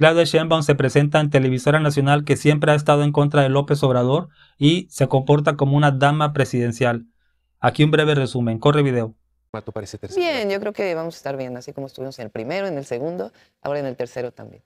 Claudia Sheinbaum se presenta en Televisora Nacional que siempre ha estado en contra de López Obrador y se comporta como una dama presidencial. Aquí un breve resumen. Corre video. Bien, yo creo que vamos a estar bien, así como estuvimos en el primero, en el segundo, ahora en el tercero también.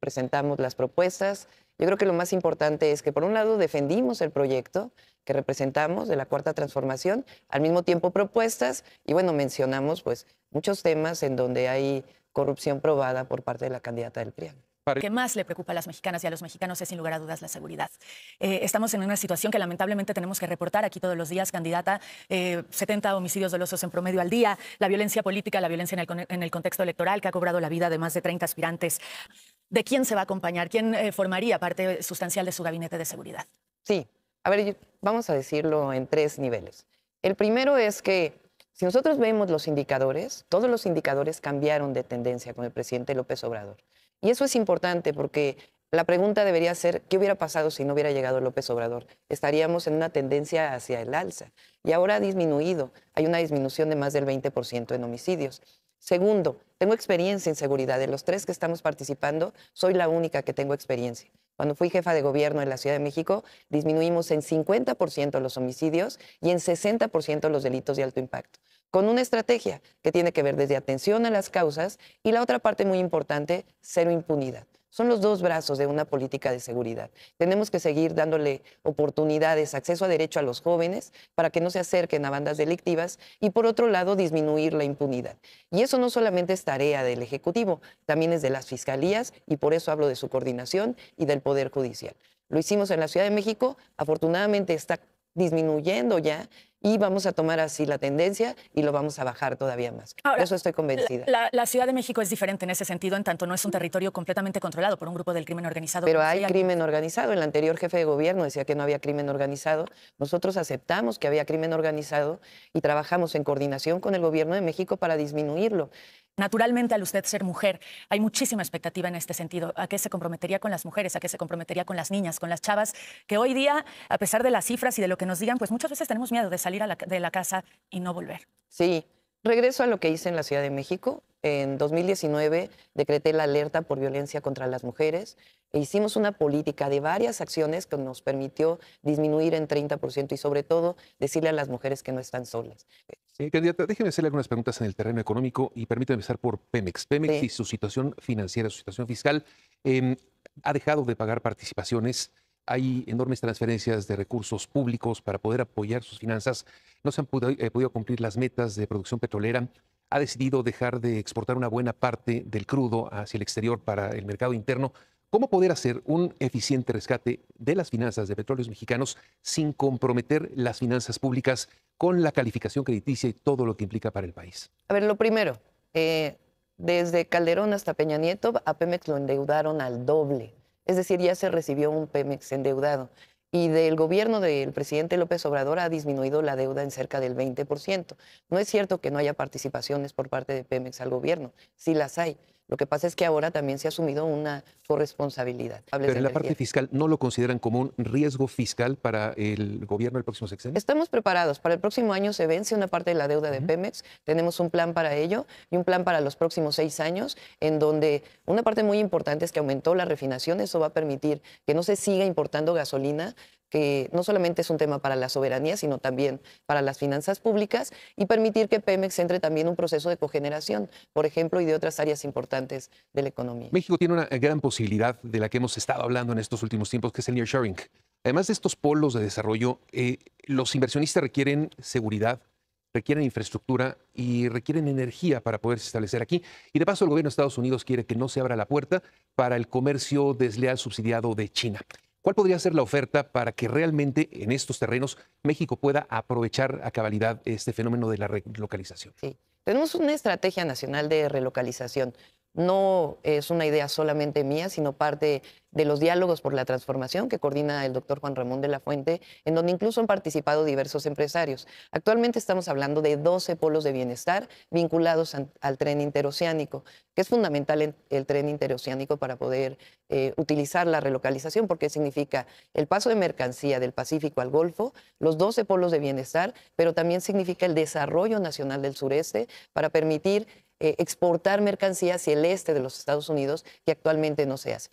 Presentamos las propuestas. Yo creo que lo más importante es que por un lado defendimos el proyecto que representamos de la cuarta transformación, al mismo tiempo propuestas y bueno, mencionamos pues muchos temas en donde hay corrupción probada por parte de la candidata del PRI. Lo que más le preocupa a las mexicanas y a los mexicanos es, sin lugar a dudas, la seguridad. Eh, estamos en una situación que lamentablemente tenemos que reportar aquí todos los días, candidata, 70 eh, homicidios dolosos en promedio al día, la violencia política, la violencia en el, contexto electoral que ha cobrado la vida de más de 30 aspirantes. ¿De quién se va a acompañar? ¿Quién eh, formaría parte sustancial de su gabinete de seguridad? Sí, a ver, vamos a decirlo en tres niveles. El primero es que si nosotros vemos los indicadores, todos los indicadores cambiaron de tendencia con el presidente López Obrador. Y eso es importante porque la pregunta debería ser, ¿qué hubiera pasado si no hubiera llegado López Obrador? Estaríamos en una tendencia hacia el alza. Y ahora ha disminuido. Hay una disminución de más del 20% en homicidios. Segundo, tengo experiencia en seguridad. De los tres que estamos participando, soy la única que tengo experiencia. Cuando fui jefa de gobierno en la Ciudad de México, disminuimos en 50% los homicidios y en 60% los delitos de alto impacto, con una estrategia que tiene que ver desde atención a las causas y la otra parte muy importante, cero impunidad son los dos brazos de una política de seguridad. Tenemos que seguir dándole oportunidades, acceso a derecho a los jóvenes para que no se acerquen a bandas delictivas y por otro lado disminuir la impunidad. Y eso no solamente es tarea del Ejecutivo, también es de las fiscalías y por eso hablo de su coordinación y del Poder Judicial. Lo hicimos en la Ciudad de México, afortunadamente está disminuyendo ya y vamos a tomar así la tendencia y lo vamos a bajar todavía más. eso estoy convencida. la, Ciudad de México es diferente en ese sentido, en tanto no es un territorio completamente controlado por un grupo del crimen organizado. Pero hay crimen organizado. El anterior jefe de gobierno decía que no había crimen organizado. Nosotros aceptamos que había crimen organizado y trabajamos en coordinación con el gobierno de México para disminuirlo. Naturalmente, al usted ser mujer, hay muchísima expectativa en este sentido. ¿A qué se comprometería con las mujeres? ¿A qué se comprometería con las niñas, con las chavas? Que hoy día, a pesar de las cifras y de lo que nos digan, pues muchas veces tenemos miedo de salir de la casa y no volver. Sí, regreso a lo que hice en la Ciudad de México. En 2019 decreté la alerta por violencia contra las mujeres e hicimos una política de varias acciones que nos permitió disminuir en 30% y sobre todo decirle a las mujeres que no están solas. Eh, candidata, déjeme hacerle algunas preguntas en el terreno económico y permítame empezar por Pemex. Pemex y su situación financiera, su situación fiscal, em, ha dejado de pagar participaciones hay enormes transferencias de recursos públicos para poder apoyar sus finanzas, no se han eh, podido, cumplir las metas de producción petrolera, ha decidido dejar de exportar una buena parte del crudo hacia el exterior para el mercado interno. ¿Cómo poder hacer un eficiente rescate de las finanzas de petróleos mexicanos sin comprometer las finanzas públicas con la calificación crediticia y todo lo que implica para el país? A ver, lo primero, eh, desde Calderón hasta Peña Nieto, a Pemex lo endeudaron al doble. Es decir, ya se recibió un Pemex endeudado. Y del gobierno del presidente López Obrador ha disminuido la deuda en cerca del 20%. No es cierto que no haya participaciones por parte de Pemex al gobierno, sí las hay, lo que pasa es que ahora también se ha asumido una corresponsabilidad. Pero en la parte fiscal, ¿no lo consideran como un riesgo fiscal para el gobierno del próximo sexenio? Estamos preparados. Para el próximo año se vence una parte de la deuda de Pemex. Tenemos un plan para ello y un plan para los próximos seis años, en donde una parte muy importante es que aumentó la refinación. Eso va a permitir que no se siga importando gasolina que no solamente es un tema para la soberanía, sino también para las finanzas públicas, y permitir que Pemex entre también un proceso de cogeneración, por ejemplo, y de otras áreas importantes de la economía. México tiene una gran posibilidad de la que hemos estado hablando en estos últimos tiempos, que es el nearshoring. Además de estos polos de desarrollo, eh, los inversionistas requieren seguridad, requieren infraestructura y requieren energía para poderse establecer aquí. Y de paso, el gobierno de Estados Unidos quiere que no se abra la puerta para el comercio desleal subsidiado de China. ¿Cuál podría ser la oferta para que realmente en estos terrenos México pueda aprovechar a cabalidad este fenómeno de la relocalización? Sí. Tenemos una estrategia nacional de relocalización no es una idea solamente mía, sino parte de los diálogos por la transformación que coordina el doctor Juan Ramón de la Fuente, en donde incluso han participado diversos empresarios. Actualmente estamos hablando de 12 polos de bienestar vinculados al tren interoceánico, que es fundamental el, tren interoceánico para poder eh, utilizar la relocalización, porque significa el paso de mercancía del Pacífico al Golfo, los 12 polos de bienestar, pero también significa el desarrollo nacional del sureste para permitir eh, exportar mercancía hacia el este de los Estados Unidos, que actualmente no se hace.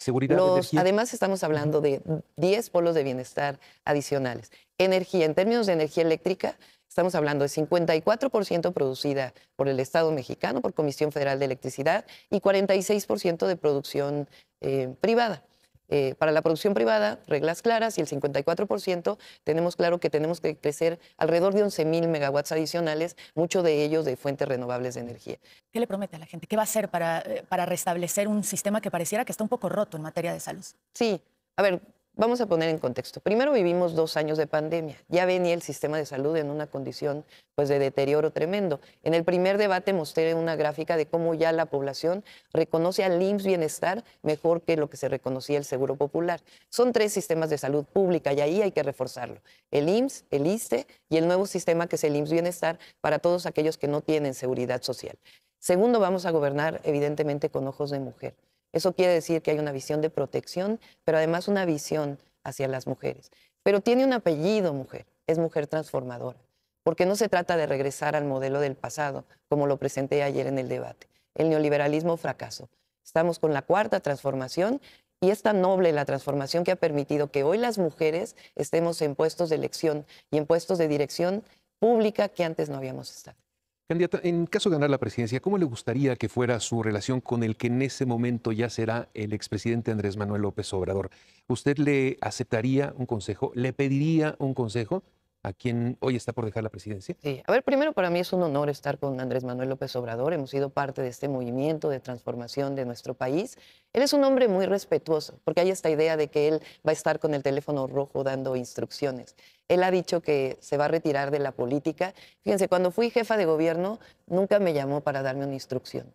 además, estamos hablando de 10 polos de bienestar adicionales. Energía, en términos de energía eléctrica, Estamos hablando de 54% producida por el Estado mexicano, por Comisión Federal de Electricidad, y 46% de producción eh, privada. Eh, para la producción privada, reglas claras, y el 54% tenemos claro que tenemos que crecer alrededor de 11.000 megawatts adicionales, mucho de ellos de fuentes renovables de energía. ¿Qué le promete a la gente? ¿Qué va a hacer para, eh, para restablecer un sistema que pareciera que está un poco roto en materia de salud? Sí, a ver, Vamos a poner en contexto. Primero vivimos dos años de pandemia. Ya venía el sistema de salud en una condición pues, de deterioro tremendo. En el primer debate mostré una gráfica de cómo ya la población reconoce al IMSS Bienestar mejor que lo que se reconocía el Seguro Popular. Son tres sistemas de salud pública y ahí hay que reforzarlo. El IMSS, el ISTE y el nuevo sistema que es el IMSS Bienestar para todos aquellos que no tienen seguridad social. Segundo, vamos a gobernar evidentemente con ojos de mujer. Eso quiere decir que hay una visión de protección, pero además una visión hacia las mujeres. Pero tiene un apellido mujer, es mujer transformadora, porque no se trata de regresar al modelo del pasado, como lo presenté ayer en el debate. El neoliberalismo fracasó. Estamos con la cuarta transformación y es tan noble la transformación que ha permitido que hoy las mujeres estemos en puestos de elección y en puestos de dirección pública que antes no habíamos estado. Candidata, en caso de ganar la presidencia, ¿cómo le gustaría que fuera su relación con el que en ese momento ya será el expresidente Andrés Manuel López Obrador? ¿Usted le aceptaría un consejo? ¿Le pediría un consejo? a quien hoy está por dejar la presidencia? Sí, a ver, primero para mí es un honor estar con Andrés Manuel López Obrador. Hemos sido parte de este movimiento de transformación de nuestro país. Él es un hombre muy respetuoso, porque hay esta idea de que él va a estar con el teléfono rojo dando instrucciones. Él ha dicho que se va a retirar de la política. Fíjense, cuando fui jefa de gobierno, nunca me llamó para darme una instrucción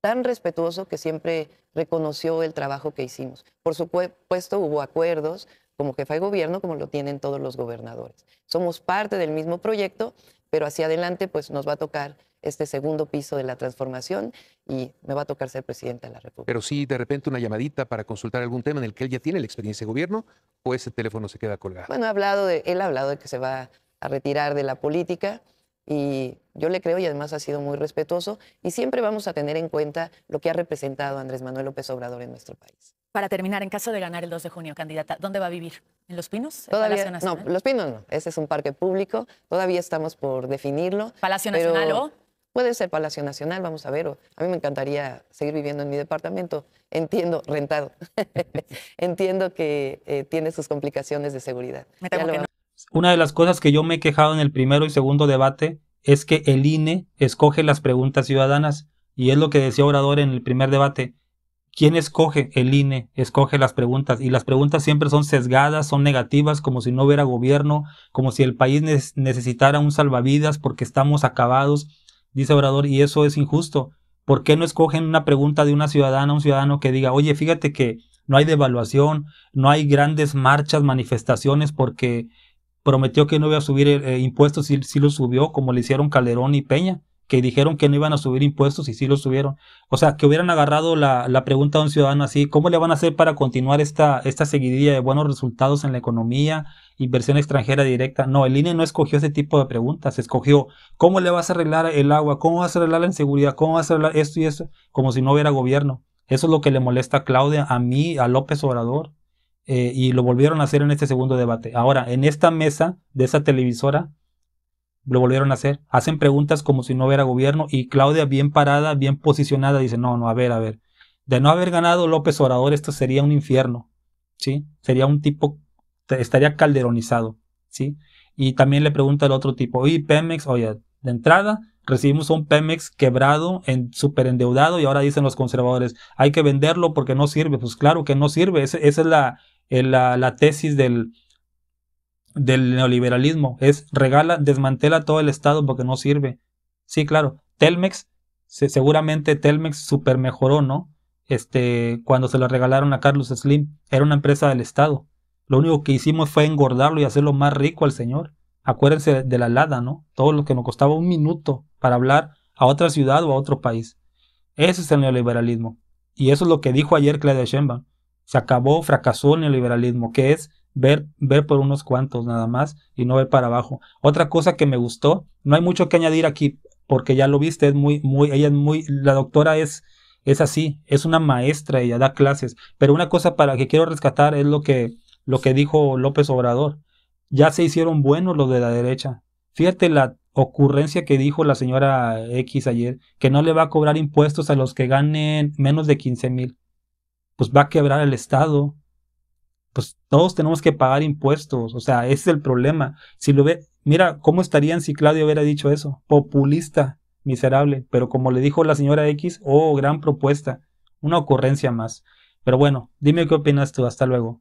tan respetuoso que siempre reconoció el trabajo que hicimos. Por supuesto, hubo acuerdos, como jefa de gobierno, como lo tienen todos los gobernadores. Somos parte del mismo proyecto, pero hacia adelante pues nos va a tocar este segundo piso de la transformación y me va a tocar ser presidente de la República. Pero sí, de repente una llamadita para consultar algún tema en el que él ya tiene la experiencia de gobierno o ese teléfono se queda colgado. Bueno, ha hablado él ha hablado de que se va a retirar de la política y yo le creo y además ha sido muy respetuoso y siempre vamos a tener en cuenta lo que ha representado Andrés Manuel López Obrador en nuestro país. Para terminar, en caso de ganar el 2 de junio, candidata, ¿dónde va a vivir? ¿En Los Pinos? Todavía, no, Los Pinos no. Ese es un parque público. Todavía estamos por definirlo. ¿Palacio Nacional o...? Puede ser Palacio Nacional, vamos a ver. a mí me encantaría seguir viviendo en mi departamento. Entiendo, rentado. Entiendo que eh, tiene sus complicaciones de seguridad. Una de las cosas que yo me he quejado en el primero y segundo debate es que el INE escoge las preguntas ciudadanas. Y es lo que decía Obrador en el primer debate ¿Quién escoge? El INE escoge las preguntas y las preguntas siempre son sesgadas, son negativas, como si no hubiera gobierno, como si el país necesitara un salvavidas porque estamos acabados, dice Obrador, y eso es injusto. ¿Por qué no escogen una pregunta de una ciudadana, un ciudadano que diga, oye, fíjate que no hay devaluación, no hay grandes marchas, manifestaciones porque prometió que no iba a subir eh, impuestos y sí lo subió, como le hicieron Calderón y Peña? que dijeron que no iban a subir impuestos y sí los subieron. O sea, que hubieran agarrado la, pregunta a un ciudadano así, ¿cómo le van a hacer para continuar esta, esta seguidilla de buenos resultados en la economía, inversión extranjera directa? No, el INE no escogió ese tipo de preguntas, escogió cómo le vas a arreglar el agua, cómo vas a arreglar la inseguridad, cómo vas a arreglar esto y eso, como si no hubiera gobierno. Eso es lo que le molesta a Claudia, a mí, a López Obrador. Eh, y lo volvieron a hacer en este segundo debate. Ahora, en esta mesa de esa televisora, lo volvieron a hacer. Hacen preguntas como si no hubiera gobierno y Claudia bien parada, bien posicionada, dice, no, no, a ver, a ver. De no haber ganado López Obrador, esto sería un infierno, ¿sí? Sería un tipo, estaría calderonizado, ¿sí? Y también le pregunta el otro tipo, y Pemex, oye, de entrada recibimos un Pemex quebrado, en, superendeudado y ahora dicen los conservadores, hay que venderlo porque no sirve. Pues claro que no sirve, esa, es eh, la, la tesis del, del neoliberalismo. Es regala, desmantela todo el Estado porque no sirve. Sí, claro. Telmex, seguramente Telmex super mejoró, ¿no? Este, cuando se lo regalaron a Carlos Slim, era una empresa del Estado. Lo único que hicimos fue engordarlo y hacerlo más rico al señor. Acuérdense de la Lada, ¿no? Todo lo que nos costaba un minuto para hablar a otra ciudad o a otro país. Ese es el neoliberalismo. Y eso es lo que dijo ayer Claudia Sheinbaum. Se acabó, fracasó el neoliberalismo, que es ver, ver por unos cuantos nada más y no ver para abajo. Otra cosa que me gustó, no hay mucho que añadir aquí porque ya lo viste, es muy, muy, ella es muy, la doctora es, es así, es una maestra, ella da clases, pero una cosa para que quiero rescatar es lo que, lo que dijo López Obrador, ya se hicieron buenos los de la derecha. Fíjate la ocurrencia que dijo la señora X ayer, que no le va a cobrar impuestos a los que ganen menos de 15 mil. Pues va a quebrar el Estado pues todos tenemos que pagar impuestos, o sea, ese es el problema. Si lo ve, mira, ¿cómo estarían si Claudio hubiera dicho eso? Populista, miserable, pero como le dijo la señora X, oh, gran propuesta, una ocurrencia más. Pero bueno, dime qué opinas tú, hasta luego.